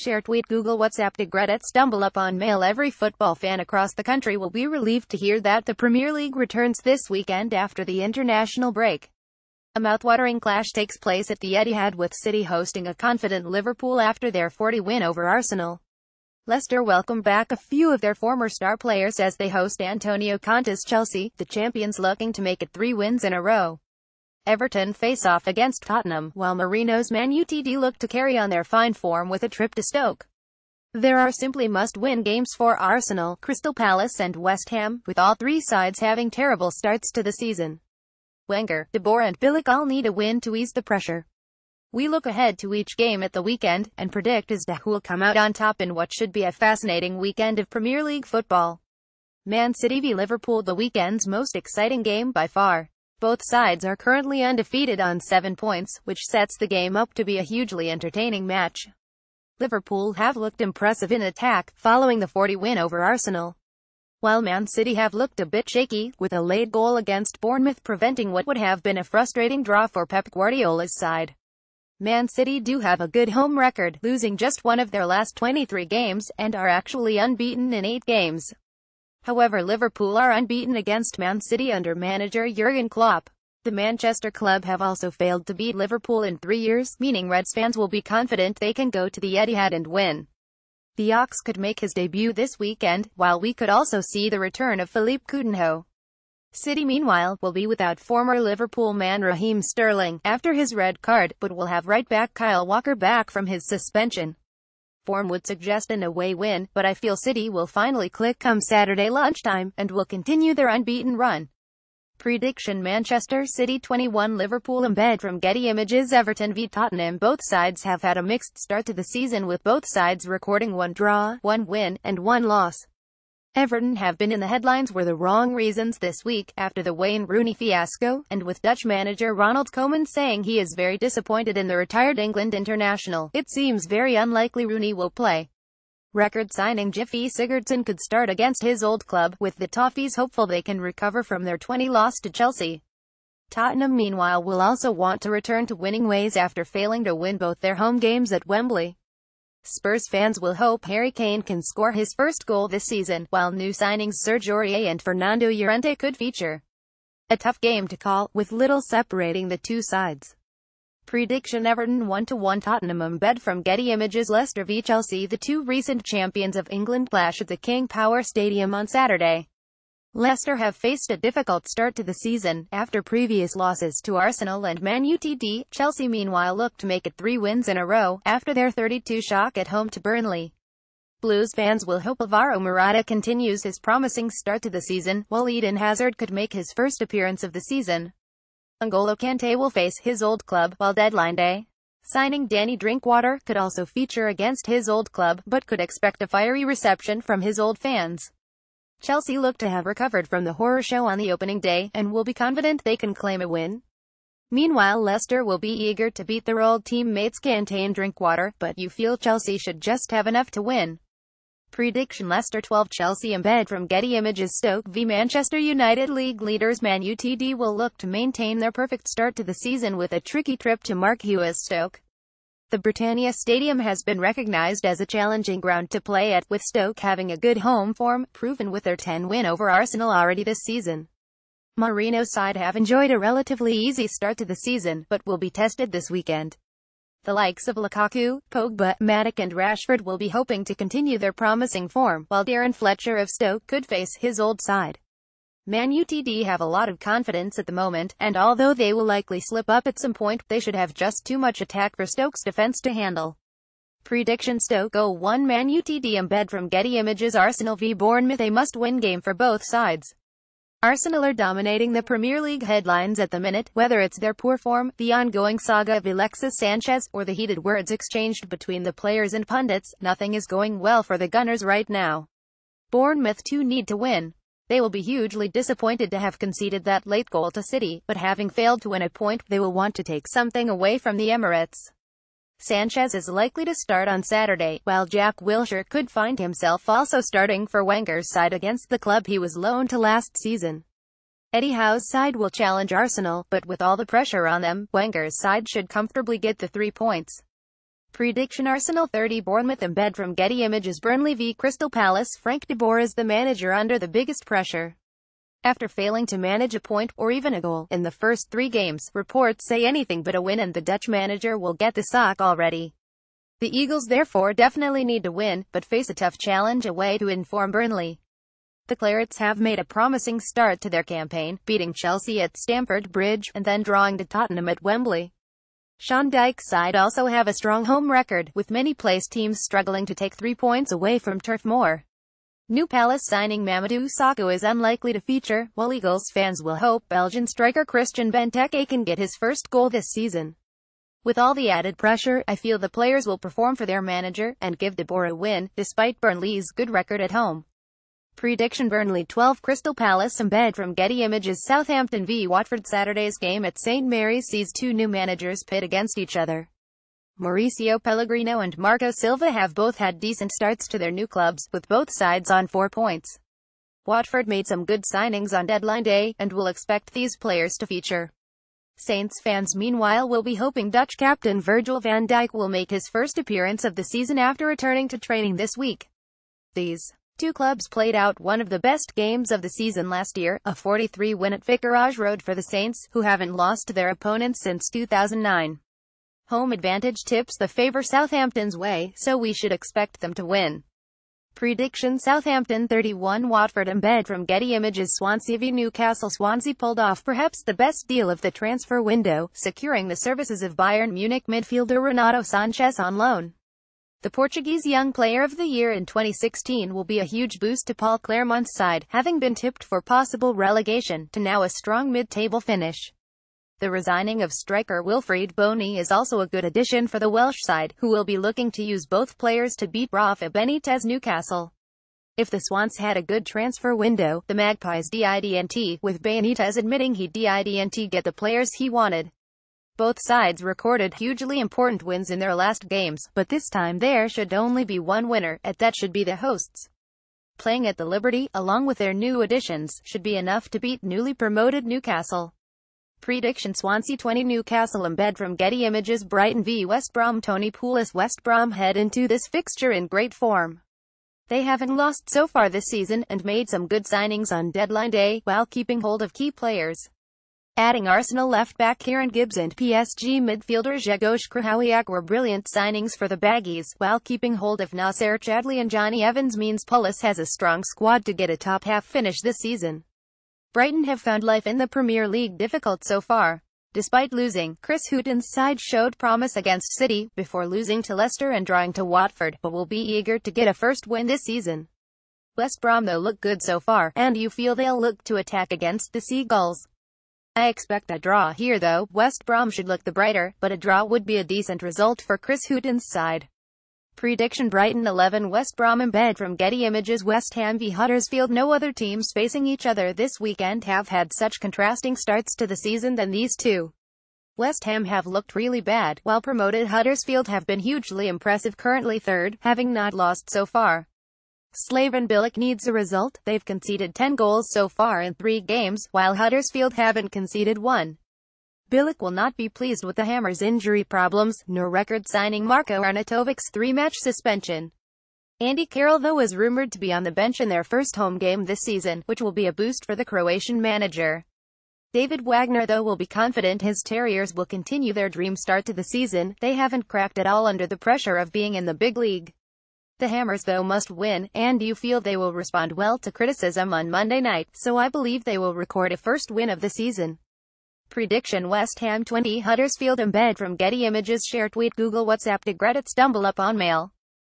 share tweet Google WhatsApp to Degredet stumble upon mail every football fan across the country will be relieved to hear that the Premier League returns this weekend after the international break. A mouthwatering clash takes place at the Etihad with City hosting a confident Liverpool after their 40 win over Arsenal. Leicester welcome back a few of their former star players as they host Antonio Conte's Chelsea, the champions looking to make it three wins in a row. Everton face off against Tottenham, while Marino's Man Utd look to carry on their fine form with a trip to Stoke. There are simply must-win games for Arsenal, Crystal Palace and West Ham, with all three sides having terrible starts to the season. Wenger, De Boer and Bilic all need a win to ease the pressure. We look ahead to each game at the weekend, and predict as to who will come out on top in what should be a fascinating weekend of Premier League football. Man City v Liverpool the weekend's most exciting game by far. Both sides are currently undefeated on 7 points, which sets the game up to be a hugely entertaining match. Liverpool have looked impressive in attack, following the 40 win over Arsenal. While Man City have looked a bit shaky, with a late goal against Bournemouth preventing what would have been a frustrating draw for Pep Guardiola's side. Man City do have a good home record, losing just one of their last 23 games, and are actually unbeaten in 8 games. However Liverpool are unbeaten against Man City under manager Jurgen Klopp. The Manchester club have also failed to beat Liverpool in three years, meaning Reds fans will be confident they can go to the Etihad and win. The Ox could make his debut this weekend, while we could also see the return of Philippe Coutinho. City meanwhile, will be without former Liverpool man Raheem Sterling, after his red card, but will have right back Kyle Walker back from his suspension form would suggest an away win, but I feel City will finally click come Saturday lunchtime, and will continue their unbeaten run. Prediction Manchester City 21 Liverpool embed from Getty Images Everton v Tottenham Both sides have had a mixed start to the season with both sides recording one draw, one win, and one loss. Everton have been in the headlines for the wrong reasons this week, after the Wayne Rooney fiasco, and with Dutch manager Ronald Koeman saying he is very disappointed in the retired England international. It seems very unlikely Rooney will play. Record signing Jiffy Sigurdsson could start against his old club, with the Toffees hopeful they can recover from their 20 loss to Chelsea. Tottenham meanwhile will also want to return to winning ways after failing to win both their home games at Wembley. Spurs fans will hope Harry Kane can score his first goal this season, while new signings Serge Aurier and Fernando Llorente could feature. A tough game to call, with little separating the two sides. Prediction Everton 1-1 Tottenham embed from Getty Images Leicester v Chelsea The two recent champions of England clash at the King Power Stadium on Saturday. Leicester have faced a difficult start to the season, after previous losses to Arsenal and Man Utd. Chelsea meanwhile look to make it three wins in a row, after their 32 shock at home to Burnley. Blues fans will hope Alvaro Morata continues his promising start to the season, while Eden Hazard could make his first appearance of the season. Angolo Kante will face his old club, while deadline day. Signing Danny Drinkwater could also feature against his old club, but could expect a fiery reception from his old fans. Chelsea look to have recovered from the horror show on the opening day, and will be confident they can claim a win. Meanwhile Leicester will be eager to beat their old teammates Kante and Drinkwater, but you feel Chelsea should just have enough to win. Prediction Leicester 12 Chelsea embed from Getty Images Stoke v Manchester United League leaders Man UTD will look to maintain their perfect start to the season with a tricky trip to Mark Hughes Stoke. The Britannia Stadium has been recognised as a challenging ground to play at, with Stoke having a good home form, proven with their 10 win over Arsenal already this season. Marino's side have enjoyed a relatively easy start to the season, but will be tested this weekend. The likes of Lukaku, Pogba, Matic and Rashford will be hoping to continue their promising form, while Darren Fletcher of Stoke could face his old side. Man Utd have a lot of confidence at the moment, and although they will likely slip up at some point, they should have just too much attack for Stoke's defense to handle. Prediction Stoke 0-1 UTD embed from Getty Images Arsenal v Bournemouth a must-win game for both sides. Arsenal are dominating the Premier League headlines at the minute, whether it's their poor form, the ongoing saga of Alexis Sanchez, or the heated words exchanged between the players and pundits, nothing is going well for the Gunners right now. Bournemouth too need to win. They will be hugely disappointed to have conceded that late goal to City, but having failed to win a point, they will want to take something away from the Emirates. Sanchez is likely to start on Saturday, while Jack Wilshire could find himself also starting for Wenger's side against the club he was loaned to last season. Eddie Howe's side will challenge Arsenal, but with all the pressure on them, Wenger's side should comfortably get the three points. Prediction Arsenal 30 Bournemouth embed from Getty Images Burnley v Crystal Palace Frank de Boer is the manager under the biggest pressure. After failing to manage a point, or even a goal, in the first three games, reports say anything but a win and the Dutch manager will get the sock already. The Eagles therefore definitely need to win, but face a tough challenge away to inform Burnley. The Clarets have made a promising start to their campaign, beating Chelsea at Stamford Bridge, and then drawing to Tottenham at Wembley. Sean Dyke's side also have a strong home record, with many place teams struggling to take three points away from Turf Moor. New Palace signing Mamadou Sakho is unlikely to feature, while Eagles fans will hope Belgian striker Christian Benteke can get his first goal this season. With all the added pressure, I feel the players will perform for their manager, and give De Boer a win, despite Burnley's good record at home. Prediction Burnley 12 Crystal Palace embed from Getty Images Southampton v Watford Saturday's game at St Mary's sees two new managers pit against each other. Mauricio Pellegrino and Marco Silva have both had decent starts to their new clubs, with both sides on four points. Watford made some good signings on deadline day, and will expect these players to feature. Saints fans meanwhile will be hoping Dutch captain Virgil van Dijk will make his first appearance of the season after returning to training this week. These Two clubs played out one of the best games of the season last year, a 43 win at Vicarage Road for the Saints, who haven't lost to their opponents since 2009. Home advantage tips the favor Southampton's way, so we should expect them to win. Prediction Southampton 31 Watford embed from Getty Images Swansea v Newcastle Swansea pulled off perhaps the best deal of the transfer window, securing the services of Bayern Munich midfielder Renato Sanchez on loan. The Portuguese Young Player of the Year in 2016 will be a huge boost to Paul Claremont's side, having been tipped for possible relegation, to now a strong mid-table finish. The resigning of striker Wilfried Boney is also a good addition for the Welsh side, who will be looking to use both players to beat Rafa Benitez Newcastle. If the Swans had a good transfer window, the Magpies didn't, with Benitez admitting he didn't get the players he wanted. Both sides recorded hugely important wins in their last games, but this time there should only be one winner, and that should be the hosts. Playing at the Liberty, along with their new additions, should be enough to beat newly promoted Newcastle. Prediction Swansea 20 Newcastle embed from Getty Images Brighton v West Brom Tony Poulis West Brom head into this fixture in great form. They haven't lost so far this season, and made some good signings on deadline day, while keeping hold of key players adding Arsenal left-back Kieran Gibbs and PSG midfielder Jagos Krahowiak were brilliant signings for the Baggies, while keeping hold of Nasser Chadli and Johnny Evans means Pulisic has a strong squad to get a top-half finish this season. Brighton have found life in the Premier League difficult so far. Despite losing, Chris Houghton's side showed promise against City, before losing to Leicester and drawing to Watford, but will be eager to get a first win this season. West Brom though look good so far, and you feel they'll look to attack against the Seagulls. I expect a draw here though, West Brom should look the brighter, but a draw would be a decent result for Chris Hooton's side. Prediction Brighton 11 West Brom embed from Getty Images West Ham v Huddersfield No other teams facing each other this weekend have had such contrasting starts to the season than these two. West Ham have looked really bad, while promoted Huddersfield have been hugely impressive currently third, having not lost so far. Slaven Bilic needs a result, they've conceded 10 goals so far in three games, while Huddersfield haven't conceded one. Bilic will not be pleased with the Hammers' injury problems, nor record signing Marko Arnatovic's three-match suspension. Andy Carroll though is rumoured to be on the bench in their first home game this season, which will be a boost for the Croatian manager. David Wagner though will be confident his Terriers will continue their dream start to the season, they haven't cracked at all under the pressure of being in the big league. The Hammers, though, must win, and you feel they will respond well to criticism on Monday night, so I believe they will record a first win of the season. Prediction West Ham 20 Huddersfield embed from Getty Images share tweet Google WhatsApp to Credit stumble on mail.